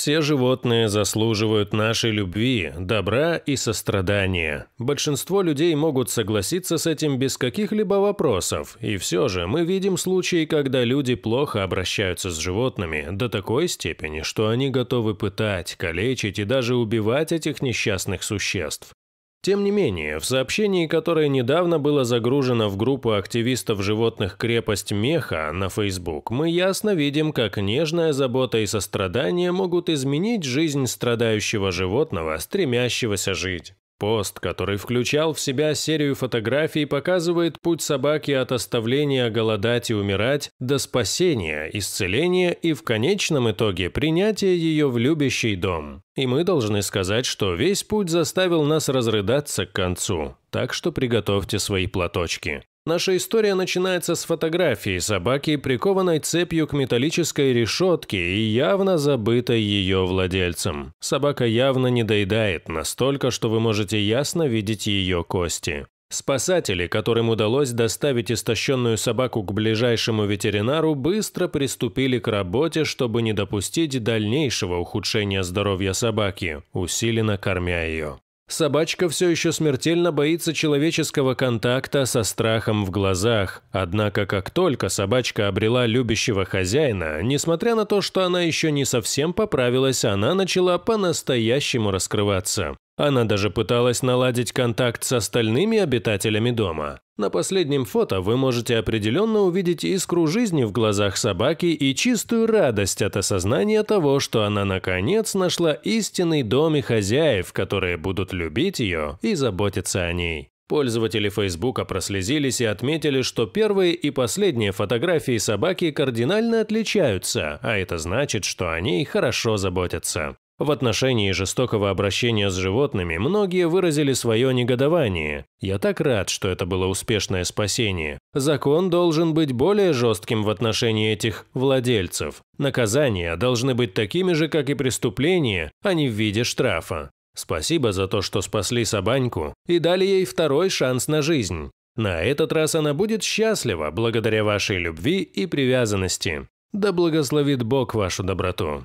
Все животные заслуживают нашей любви, добра и сострадания. Большинство людей могут согласиться с этим без каких-либо вопросов, и все же мы видим случаи, когда люди плохо обращаются с животными до такой степени, что они готовы пытать, калечить и даже убивать этих несчастных существ. Тем не менее, в сообщении, которое недавно было загружено в группу активистов животных «Крепость Меха» на Facebook, мы ясно видим, как нежная забота и сострадание могут изменить жизнь страдающего животного, стремящегося жить. Пост, который включал в себя серию фотографий, показывает путь собаки от оставления голодать и умирать до спасения, исцеления и в конечном итоге принятия ее в любящий дом. И мы должны сказать, что весь путь заставил нас разрыдаться к концу, так что приготовьте свои платочки. Наша история начинается с фотографии собаки, прикованной цепью к металлической решетке и явно забытой ее владельцем. Собака явно не доедает настолько, что вы можете ясно видеть ее кости. Спасатели, которым удалось доставить истощенную собаку к ближайшему ветеринару, быстро приступили к работе, чтобы не допустить дальнейшего ухудшения здоровья собаки, усиленно кормя ее. Собачка все еще смертельно боится человеческого контакта со страхом в глазах. Однако, как только собачка обрела любящего хозяина, несмотря на то, что она еще не совсем поправилась, она начала по-настоящему раскрываться. Она даже пыталась наладить контакт с остальными обитателями дома. На последнем фото вы можете определенно увидеть искру жизни в глазах собаки и чистую радость от осознания того, что она наконец нашла истинный дом и хозяев, которые будут любить ее и заботиться о ней. Пользователи Фейсбука прослезились и отметили, что первые и последние фотографии собаки кардинально отличаются, а это значит, что о ней хорошо заботятся. В отношении жестокого обращения с животными многие выразили свое негодование. Я так рад, что это было успешное спасение. Закон должен быть более жестким в отношении этих владельцев. Наказания должны быть такими же, как и преступления, а не в виде штрафа. Спасибо за то, что спасли собаньку и дали ей второй шанс на жизнь. На этот раз она будет счастлива благодаря вашей любви и привязанности. Да благословит Бог вашу доброту.